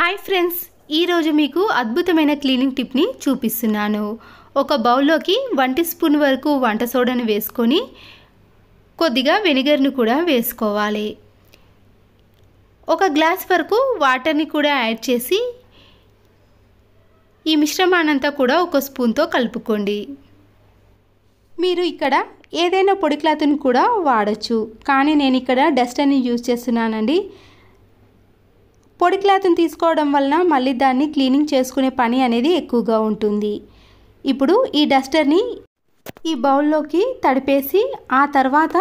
hi friends ఈరోజు మీకు అద్భుతమైన క్లీనింగ్ టిప్ని చూపిస్తున్నాను ఒక బౌల్లోకి వంటి స్పూన్ వరకు వంట సోడాను వేసుకొని కొద్దిగా వెనిగర్ను కూడా వేసుకోవాలి ఒక గ్లాస్ వరకు వాటర్ని కూడా యాడ్ చేసి ఈ మిశ్రమానంతా కూడా ఒక స్పూన్తో కలుపుకోండి మీరు ఇక్కడ ఏదైనా పొడి క్లాత్ని కూడా వాడచ్చు కానీ నేను ఇక్కడ డస్ట్ అని యూజ్ చేస్తున్నానండి పొడి క్లాత్ని తీసుకోవడం వలన మళ్ళీ దాన్ని క్లీనింగ్ చేసుకునే పని అనేది ఎక్కువగా ఉంటుంది ఇప్పుడు ఈ డస్టర్ని ఈ బౌల్లోకి తడిపేసి ఆ తర్వాత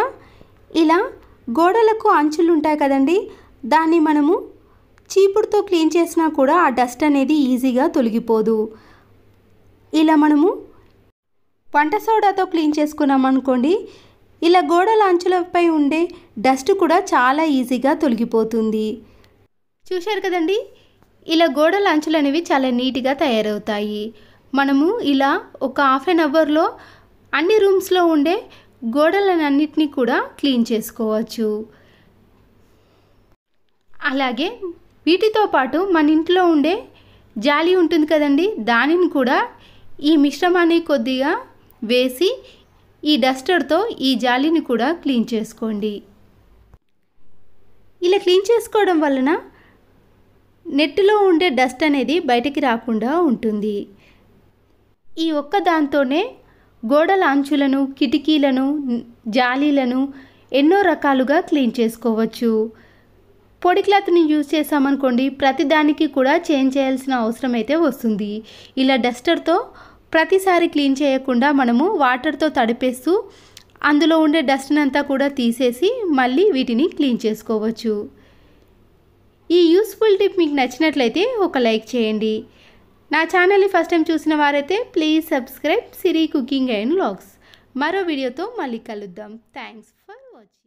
ఇలా గోడలకు అంచులు ఉంటాయి కదండి దాన్ని మనము చీపుడుతో క్లీన్ చేసినా కూడా ఆ డస్ట్ అనేది ఈజీగా తొలగిపోదు ఇలా మనము వంట సోడాతో క్లీన్ చేసుకున్నాం అనుకోండి ఇలా గోడల అంచులపై ఉండే డస్ట్ కూడా చాలా ఈజీగా తొలగిపోతుంది చూశారు కదండి ఇలా గోడల అంచులు అనేవి చాలా నీట్గా తయారవుతాయి మనము ఇలా ఒక హాఫ్ అన్ అవర్లో అన్ని రూమ్స్లో ఉండే గోడలన్నింటినీ కూడా క్లీన్ చేసుకోవచ్చు అలాగే వీటితో పాటు మన ఇంట్లో ఉండే జాలి ఉంటుంది కదండి దానిని కూడా ఈ మిశ్రమాన్ని కొద్దిగా వేసి ఈ డస్టర్తో ఈ జాలిని కూడా క్లీన్ చేసుకోండి ఇలా క్లీన్ చేసుకోవడం వలన నెట్లో ఉండే డస్ట్ అనేది బయటికి రాకుండా ఉంటుంది ఈ ఒక్క దాంతోనే గోడల అంచులను కిటికీలను జాలీలను ఎన్నో రకాలుగా క్లీన్ చేసుకోవచ్చు పొడి క్లాత్ని యూజ్ చేసామనుకోండి ప్రతిదానికి కూడా చేంజ్ చేయాల్సిన అవసరం అయితే వస్తుంది ఇలా డస్టర్తో ప్రతిసారి క్లీన్ చేయకుండా మనము వాటర్తో తడిపేస్తూ అందులో ఉండే డస్ట్ని అంతా కూడా తీసేసి మళ్ళీ వీటిని క్లీన్ చేసుకోవచ్చు టిప్ మీకు నచ్చినట్లయితే ఒక లైక్ చేయండి నా ఛానల్ని ఫస్ట్ టైం చూసిన వారైతే please subscribe Siri cooking and vlogs మరో వీడియోతో మళ్ళీ కలుద్దాం థ్యాంక్స్ ఫర్ వాచింగ్